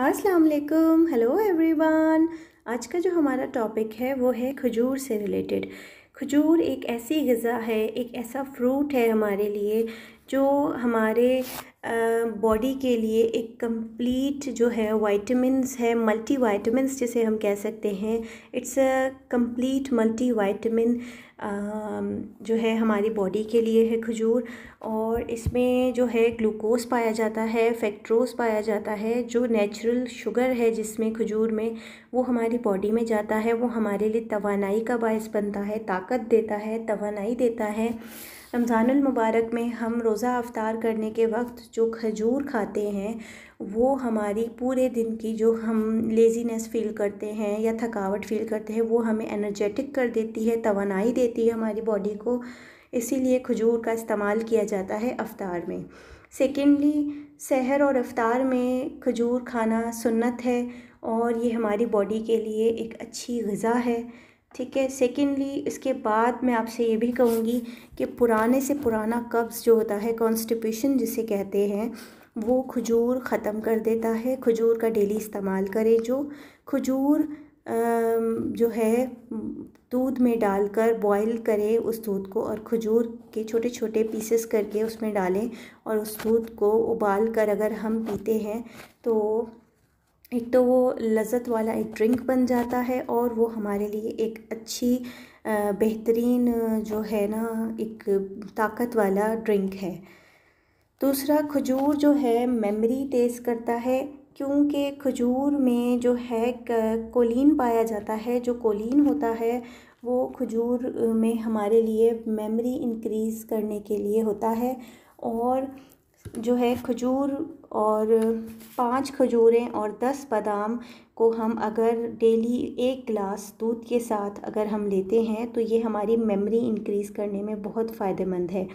अस्सलाम वालेकुम hello everyone आज का जो हमारा टॉपिक है वो है खजूर से रिलेटेड खजूर एक ऐसी गज़ा है एक ऐसा फ्रूट है हमारे लिए जो हमारे बॉडी के लिए एक कंप्लीट जो है वाइटमिनस है मल्टी वाइटमिनस जिसे हम कह सकते हैं it's a complete multi vitamin जो है हमारी बॉडी के लिए है खजूर और इसमें जो है ग्लूकोस पाया जाता है फैक्ट्रोस पाया जाता है जो नेचुरल शुगर है जिसमें खजूर में वो हमारी बॉडी में जाता है वो हमारे लिए तोानाई का बायस बनता है ताकत देता है तोानाई देता है रमज़ानमबारक में हम रोज़ रोज़ा अफ्तार करने के वक्त जो खजूर खाते हैं वो हमारी पूरे दिन की जो हम लेज़ीनेस फ़ील करते हैं या थकावट फ़ील करते हैं वो हमें एनर्जेटिक कर देती है तोनाई देती है हमारी बॉडी को इसीलिए खजूर का इस्तेमाल किया जाता है अफ्तार में सेकेंडली सहर और अफ्तार में खजूर खाना सुन्नत है और ये हमारी बॉडी के लिए एक अच्छी गज़ा है ठीक है सेकेंडली इसके बाद मैं आपसे ये भी कहूँगी कि पुराने से पुराना कब्ज़ जो होता है कॉन्स्टिपेशन जिसे कहते हैं वो खजूर ख़त्म कर देता है खजूर का डेली इस्तेमाल करें जो खजूर जो है दूध में डालकर बॉईल करें उस दूध को और खजूर के छोटे छोटे पीसेस करके उसमें डालें और उस दूध को उबाल कर अगर हम पीते हैं तो एक तो वो लज़त वाला एक ड्रिंक बन जाता है और वो हमारे लिए एक अच्छी बेहतरीन जो है ना एक ताकत वाला ड्रिंक है दूसरा खजूर जो है मेमोरी तेज़ करता है क्योंकि खजूर में जो है कोलिन पाया जाता है जो कोलिन होता है वो खजूर में हमारे लिए मेमोरी इंक्रीज़ करने के लिए होता है और जो है खजूर और पाँच खजूरें और दस बादाम को हम अगर डेली एक गिलास दूध के साथ अगर हम लेते हैं तो ये हमारी मेमोरी इंक्रीज़ करने में बहुत फ़ायदेमंद है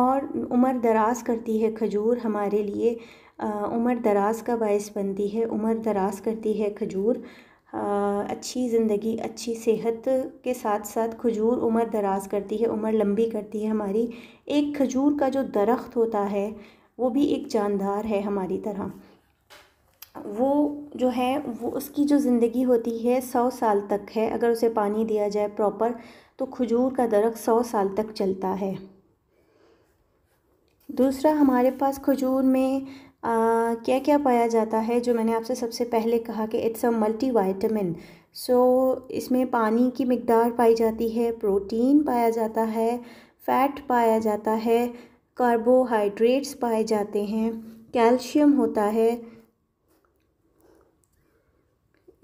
और उम्र दराज करती है खजूर हमारे लिए उम्र दराज का बायस बनती है उम्र दराज करती है खजूर अच्छी ज़िंदगी अच्छी सेहत के साथ साथ खजूर उम्र दराज़ करती है उम्र लंबी करती है हमारी एक खजूर का जो दरख्त होता है वो भी एक जानदार है हमारी तरह वो जो है वो उसकी जो ज़िंदगी होती है सौ साल तक है अगर उसे पानी दिया जाए प्रॉपर तो खजूर का दरख्त सौ साल तक चलता है दूसरा हमारे पास खजूर में क्या क्या पाया जाता है जो मैंने आपसे सबसे पहले कहा कि it's a multi vitamin so इसमें पानी की मकदार पाई जाती है प्रोटीन पाया जाता है फ़ैट पाया जाता है कार्बोहाइड्रेट्स पाए जाते हैं कैल्शियम होता है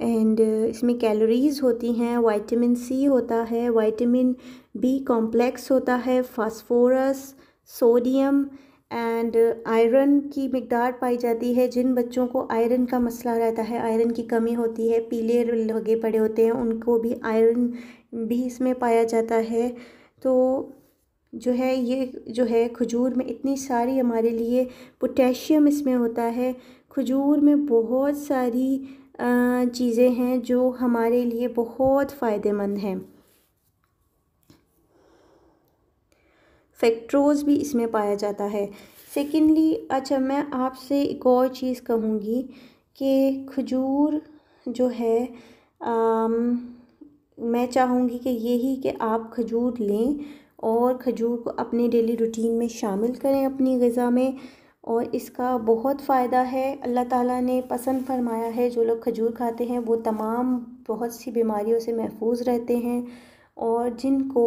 एंड इसमें कैलोरीज़ होती हैं वाइटमिन सी होता है वाइटमिन बी कॉम्प्लेक्स होता है phosphorus sodium and iron uh, की मकदार पाई जाती है जिन बच्चों को आयरन का मसला रहता है आयरन की कमी होती है पीले लगे पड़े होते हैं उनको भी आयरन भी इसमें पाया जाता है तो जो है ये जो है खजूर में इतनी सारी हमारे लिए पोटेशियम इसमें होता है खजूर में बहुत सारी चीज़ें हैं जो हमारे लिए बहुत फ़ायदेमंद हैं फैक्ट्रोज भी इसमें पाया जाता है सेकेंडली अच्छा मैं आपसे एक और चीज़ कहूँगी कि खजूर जो है आम, मैं चाहूँगी कि यही कि आप खजूर लें और खजूर को अपने डेली रूटीन में शामिल करें अपनी गज़ा में और इसका बहुत फ़ायदा है अल्लाह ताला ने पसंद फरमाया है जो लोग खजूर खाते हैं वो तमाम बहुत सी बीमारियों से महफूज रहते हैं और जिनको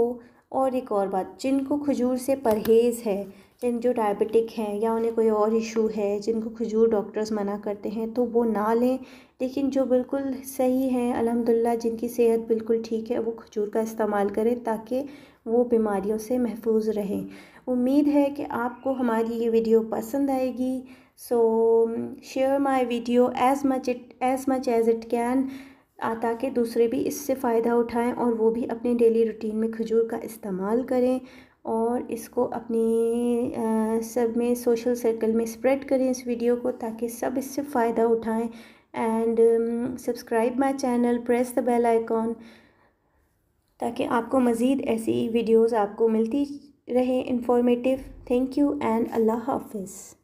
और एक और बात जिनको खजूर से परहेज़ है जिन जो डायबिटिक हैं या उन्हें कोई और इशू है जिनको खजूर डॉक्टर्स मना करते हैं तो वो ना लें लेकिन जो बिल्कुल सही हैं अलहमदिल्ला जिनकी सेहत बिल्कुल ठीक है वो खजूर का इस्तेमाल करें ताकि वो बीमारियों से महफूज रहें उम्मीद है कि आपको हमारी ये वीडियो पसंद आएगी so share my video as much it as much as it can ताकि दूसरे भी इससे फ़ायदा उठाएं और वो भी अपने डेली रूटीन में खजूर का इस्तेमाल करें और इसको अपने सब में सोशल सर्कल में स्प्रेड करें इस वीडियो को ताकि सब इससे फ़ायदा उठाएं and subscribe my channel press the bell icon ताकि आपको मज़ीद ऐसी वीडियोस आपको मिलती रहे इंफॉर्मेटिव थैंक यू एंड अल्लाह हाफिज़